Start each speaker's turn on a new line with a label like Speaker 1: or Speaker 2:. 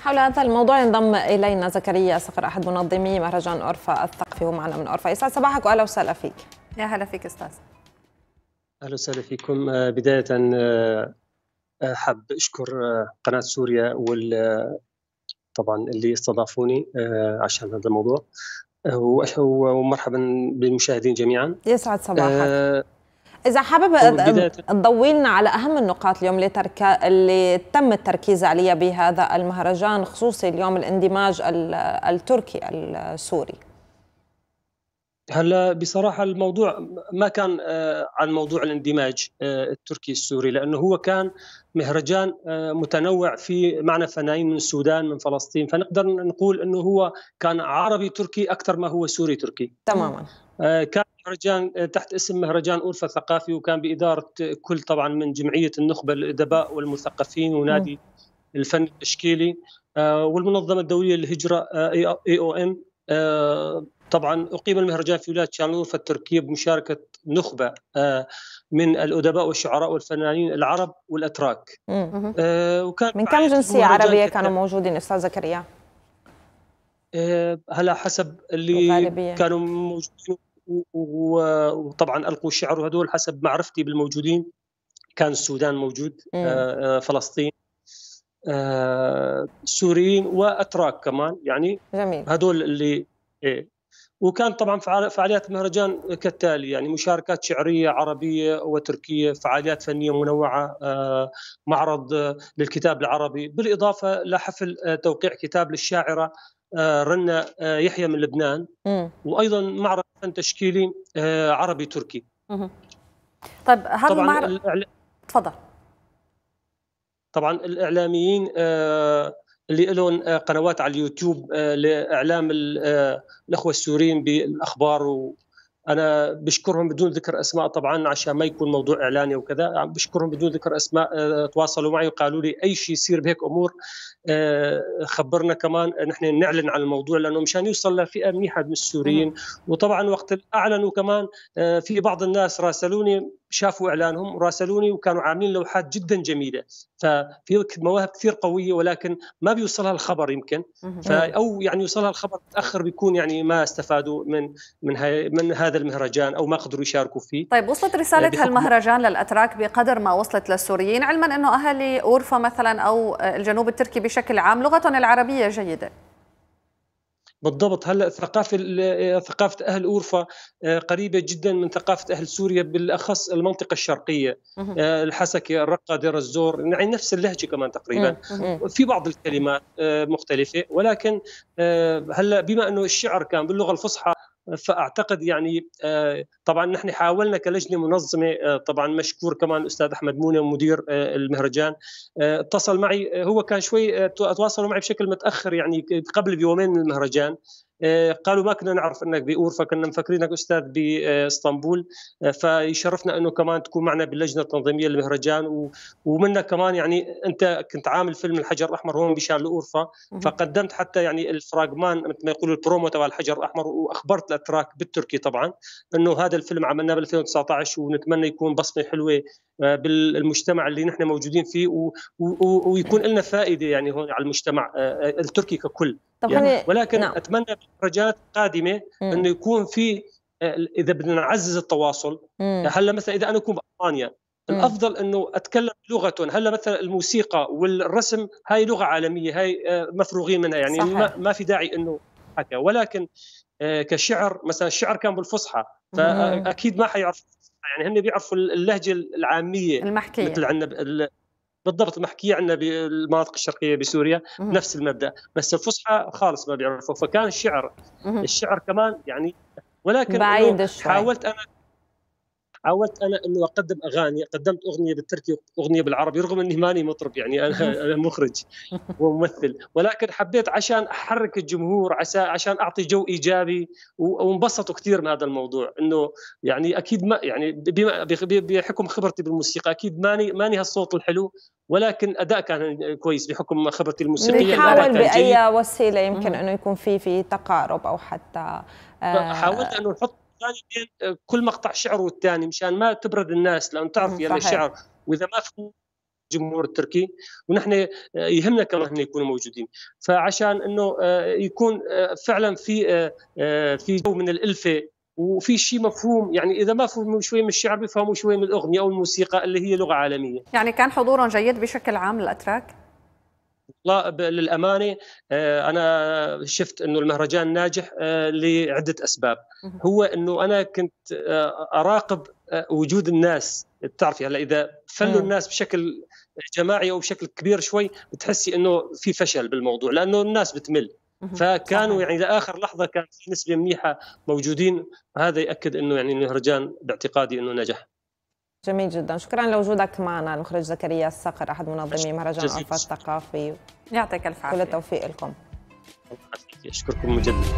Speaker 1: حول هذا الموضوع ينضم الينا زكريا صقر احد منظمي مهرجان اورفا الثقفي ومعنا من اورفا يسعد صباحك واهلا وسهلا فيك يا هلا فيك استاذ اهلا وسهلا فيكم آه، بدايه آه، آه، حاب اشكر قناه سوريا وال طبعا اللي استضافوني عشان هذا الموضوع ومرحبا بالمشاهدين جميعا يسعد صباحك اذا حابب تضوي لنا على اهم النقاط اليوم اللي ترك اللي تم التركيز عليها بهذا المهرجان خصوصي اليوم الاندماج التركي السوري هلا بصراحة الموضوع ما كان آه، عن موضوع الاندماج آه، التركي السوري لأنه هو كان مهرجان آه، متنوع في معنى فنانين من السودان من فلسطين فنقدر نقول أنه هو كان عربي تركي أكثر ما هو سوري تركي تماما كان مهرجان تحت اسم مهرجان ألفة ثقافي وكان بإدارة كل طبعا من جمعية النخبة الأدباء والمثقفين ونادي الفن التشكيلي والمنظمة الدولية للهجرة اي او ام طبعا أقيم المهرجان في ولاية شنغلورفا التركية بمشاركة نخبة آه، من الأدباء والشعراء والفنانين العرب والأتراك آه، وكان من كم جنسية عربية كانوا موجودين أستاذ زكريا؟ آه، هلا حسب اللي وغالبية. كانوا موجودين وطبعا ألقوا شعر وهدول حسب معرفتي بالموجودين كان السودان موجود فلسطين سوريين واتراك كمان يعني جميل هدول اللي إيه وكان طبعا فعاليات المهرجان كالتالي يعني مشاركات شعريه عربيه وتركيه فعاليات فنيه منوعه آه، معرض للكتاب العربي بالاضافه لحفل آه، توقيع كتاب للشاعره آه، رنا يحيى من لبنان وايضا معرض فن تشكيلي عربي تركي طيب هذا المعرض تفضل طبعا الاعلاميين اللي لهم آه، قنوات على اليوتيوب آه، لاعلام آه، الاخوه السوريين بالاخبار و انا بشكرهم بدون ذكر اسماء طبعا عشان ما يكون موضوع اعلاني وكذا يعني بشكرهم بدون ذكر اسماء تواصلوا معي وقالوا لي اي شيء يصير بهيك امور خبرنا كمان نحن نعلن عن الموضوع لانه مشان يوصل لفئه منيحه من السوريين وطبعا وقت اعلنوا كمان في بعض الناس راسلوني شافوا اعلانهم وراسلوني وكانوا عاملين لوحات جدا جميله ففي مواهب كثير قويه ولكن ما بيوصلها الخبر يمكن او يعني يوصلها الخبر متاخر بيكون يعني ما استفادوا من من من هذا المهرجان او ما قدروا يشاركوا فيه طيب وصلت رساله آه، هالمهرجان للاتراك بقدر ما وصلت للسوريين علما انه اهالي اورفا مثلا او الجنوب التركي بشكل عام لغتهم العربيه جيده بالضبط هلا ثقافه ثقافه اهل اورفا آه، قريبه جدا من ثقافه اهل سوريا بالاخص المنطقه الشرقيه آه، الحسكه الرقه دير الزور يعني نفس اللهجه كمان تقريبا في بعض الكلمات آه، مختلفه ولكن هلا بما انه الشعر كان باللغه الفصحى فاعتقد يعني آه، طبعا نحن حاولنا كلجنه منظمه آه، طبعا مشكور كمان استاذ احمد مونة مدير آه، المهرجان اتصل معي هو كان شوي تواصلوا معي بشكل متاخر يعني قبل بيومين من المهرجان قالوا ما كنا نعرف انك باورفا كنا مفكرينك استاذ باسطنبول آه، فيشرفنا انه كمان تكون معنا باللجنه التنظيميه للمهرجان ومنك كمان يعني انت كنت عامل فيلم الحجر الاحمر هون بشان لاورفا فقدمت حتى يعني الفراغمان مثل ما يقولوا البرومو تبع الحجر الاحمر واخبرت الاتراك بالتركي طبعا انه هذا الفيلم عملناه ب 2019 ونتمنى يكون بصمه حلوه بالمجتمع اللي نحن موجودين فيه و... و... ويكون لنا فائده يعني هون على المجتمع آه، آه، التركي ككل طب يعني ولكن نعم. اتمنى بالدرجات القادمه انه يكون في آه، اذا بدنا نعزز التواصل هلا مثلا اذا انا اكون بالمانيا الافضل انه اتكلم بلغتهم هلا مثلا الموسيقى والرسم هاي لغه عالميه هاي مفروغين منها يعني صحيح. ما, ما في داعي انه حكى ولكن كشعر مثلا الشعر كان بالفصحى فاكيد ما حيعرف يعني هم بيعرفوا اللهجه العاميه المحكيه مثل عندنا بالضبط المحكيه عندنا بالمناطق الشرقيه بسوريا مم. نفس المبدا بس الفصحى خالص ما بيعرفوا فكان الشعر مم. الشعر كمان يعني ولكن بعيد حاولت انا حاولت انا انه اقدم اغاني قدمت اغنيه بالتركي واغنيه بالعربي رغم اني ماني مطرب يعني انا مخرج وممثل ولكن حبيت عشان احرك الجمهور عشان اعطي جو ايجابي وانبسطوا كثير من هذا الموضوع انه يعني اكيد ما يعني بحكم خبرتي بالموسيقى اكيد ماني ماني هالصوت الحلو ولكن اداء كان كويس بحكم خبرتي الموسيقيه نحاول باي وسيله يمكن انه يكون في في تقارب او حتى آه، حاولت انه نحط بين كل مقطع شعر والثاني مشان ما تبرد الناس لان تعرف يلا الشعر واذا ما في الجمهور التركي ونحن آه، يهمنا كمان احنا يكونوا موجودين فعشان انه آه، يكون آه، فعلا في في جو من الالفه وفي شيء مفهوم يعني اذا ما فهموا شوي من الشعر بيفهموا شوي من الاغنيه او الموسيقى اللي هي لغه عالميه يعني كان حضورهم جيد بشكل عام الاتراك للامانه آه، انا شفت انه المهرجان ناجح آه، لعده اسباب هو انه انا كنت آه، اراقب وجود الناس بتعرفي هلا اذا فلوا الناس بشكل جماعي او بشكل كبير شوي بتحسي انه في فشل بالموضوع لانه الناس بتمل فكانوا يعني لاخر لحظه كان في نسبه منيحه موجودين هذا ياكد انه يعني المهرجان باعتقادي انه نجح جميل جدا شكرا لوجودك معنا المخرج زكريا الصقر احد منظمي مهرجان الفاظ الثقافي يعطيك الف عافيه كل التوفيق لكم اشكركم مجددا